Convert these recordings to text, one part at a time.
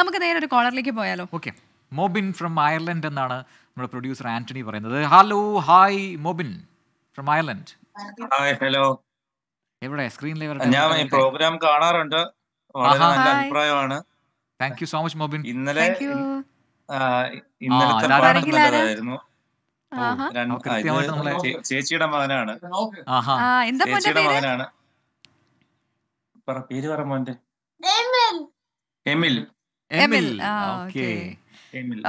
നമുക്ക് നേരെ ഒരു കോളറിലേക്ക് പോയാലോ ഓക്കെ മോബിൻ ഫ്രം അയർലൻഡ് എന്നാണ് നമ്മുടെ പ്രൊഡ്യൂസർ ആന്റണി പറയുന്നത് hello hi Mobin from Ireland hi hello എവിടെ സ്ക്രീനിൽ ഞാൻ ഈ പ്രോഗ്രാം കാണാറുണ്ട് വളരെ നല്ല അഭിപ്രായമാണ് thank you so much Mobin ഇന്നലെ ഇന്നലത്തെ ചേച്ചിയുടെ മകനാണ് ചേച്ചിയുടെ മകനാണ് പേര് പറ മോന്റെ എമിൽ എമിൽ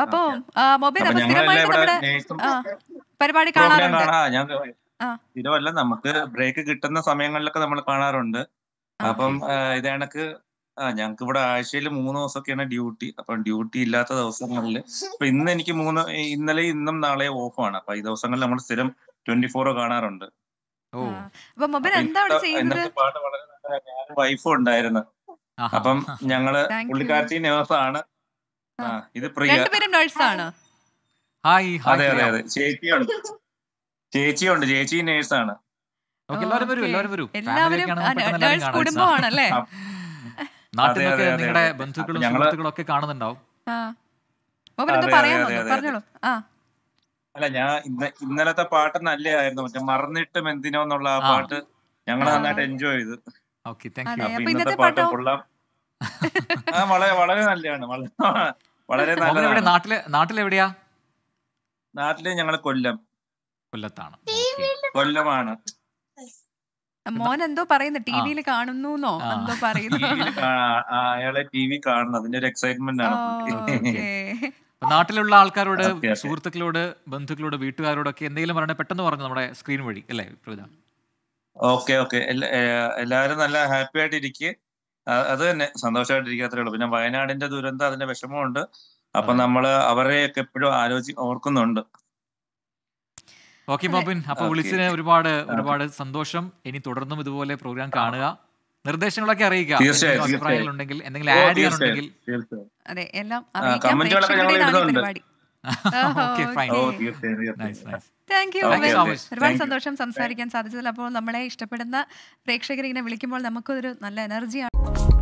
അപ്പൊ മൊബൈൽ അപ്പൊ സ്ഥിരമായിട്ട് പരിപാടി കാണാറുണ്ട് ഇതുമല്ല നമുക്ക് ബ്രേക്ക് കിട്ടുന്ന സമയങ്ങളിലൊക്കെ നമ്മൾ കാണാറുണ്ട് അപ്പം ഇത് ആ ഞങ്ങൾക്ക് ഇവിടെ ആഴ്ചയിൽ മൂന്ന് ദിവസമൊക്കെയാണ് ഡ്യൂട്ടി അപ്പൊ ഡ്യൂട്ടി ഇല്ലാത്ത ദിവസങ്ങളിൽ അപ്പൊ ഇന്ന് എനിക്ക് മൂന്ന് ഇന്നലെ ഇന്നും നാളെ ഓഫാണ് അപ്പൊ ഈ ദിവസങ്ങളിൽ നമ്മൾ സ്ഥിരം ട്വന്റി ഫോർ കാണാറുണ്ട് പാട്ട് വളരെ വൈഫും ഉണ്ടായിരുന്നു അപ്പം ഞങ്ങള് പുള്ളിക്കാരത്തി നഴ്സാണ് ഇത് പ്രിയ അതെ അതെ അതെ ചേച്ചിയുണ്ട് ചേച്ചിയുണ്ട് ചേച്ചി നേഴ്സാണ് നിങ്ങളുടെ ബന്ധുക്കളും അല്ല ഞാൻ ഇന്ന ഇന്നലത്തെ പാട്ട് നല്ലതായിരുന്നു മറന്നിട്ടും എന്തിനോ എന്നുള്ള ആ പാട്ട് ഞങ്ങൾ നന്നായിട്ട് എൻജോയ് ചെയ്തു വളരെ വളരെ കൊല്ലം കൊല്ലത്താണ് കൊല്ലമാണ് മോൻ എന്തോ പറയുന്നു ടിവിയിൽ കാണുന്നു എന്തോ പറയുന്നു ടി വി കാണുന്നു ഒരു എക്സൈറ്റ്മെന്റ് ആണ് നാട്ടിലുള്ള ആൾക്കാരോട് സുഹൃത്തുക്കളോട് ബന്ധുക്കളോട് വീട്ടുകാരോടൊക്കെ എന്തെങ്കിലും പറഞ്ഞാൽ പെട്ടെന്ന് പറഞ്ഞു നമ്മുടെ സ്ക്രീൻ വഴി അല്ലേ പ്രവിധ ഓക്കെ ഓക്കെ എല്ലാവരും നല്ല ഹാപ്പി ആയിട്ട് ഇരിക്കുക അത് തന്നെ സന്തോഷമായിട്ടിരിക്കുക അത്രേ ഉള്ളൂ പിന്നെ വയനാടിന്റെ ദുരന്തം അതിന്റെ വിഷമമുണ്ട് അപ്പൊ നമ്മള് അവരെയൊക്കെ എപ്പോഴും ആലോചി ഓർക്കുന്നുണ്ട് ഓക്കെ ബോബിൻ അപ്പൊ വിളിച്ചതിന് ഒരുപാട് ഒരുപാട് സന്തോഷം ഇനി തുടർന്നും ഇതുപോലെ പ്രോഗ്രാം കാണുക നിർദ്ദേശങ്ങളൊക്കെ അറിയിക്കുക അഭിപ്രായങ്ങളുണ്ടെങ്കിൽ എന്തെങ്കിലും ആഡ് ചെയ്യാനുണ്ടെങ്കിൽ അതെ എല്ലാം കമന്റുകളൊക്കെ okay fine nice nice thank you ഒരുപാട് സന്തോഷം സംസാരിക്കാൻ സാധിച്ചതിൽ അപ്പോൾ നമ്മളെ ഇഷ്ടപ്പെടുന്ന പ്രേക്ഷകർ ഇങ്ങനെ വിളിക്കുമ്പോൾ നമുക്കൊരു നല്ല എനർജിയാണ്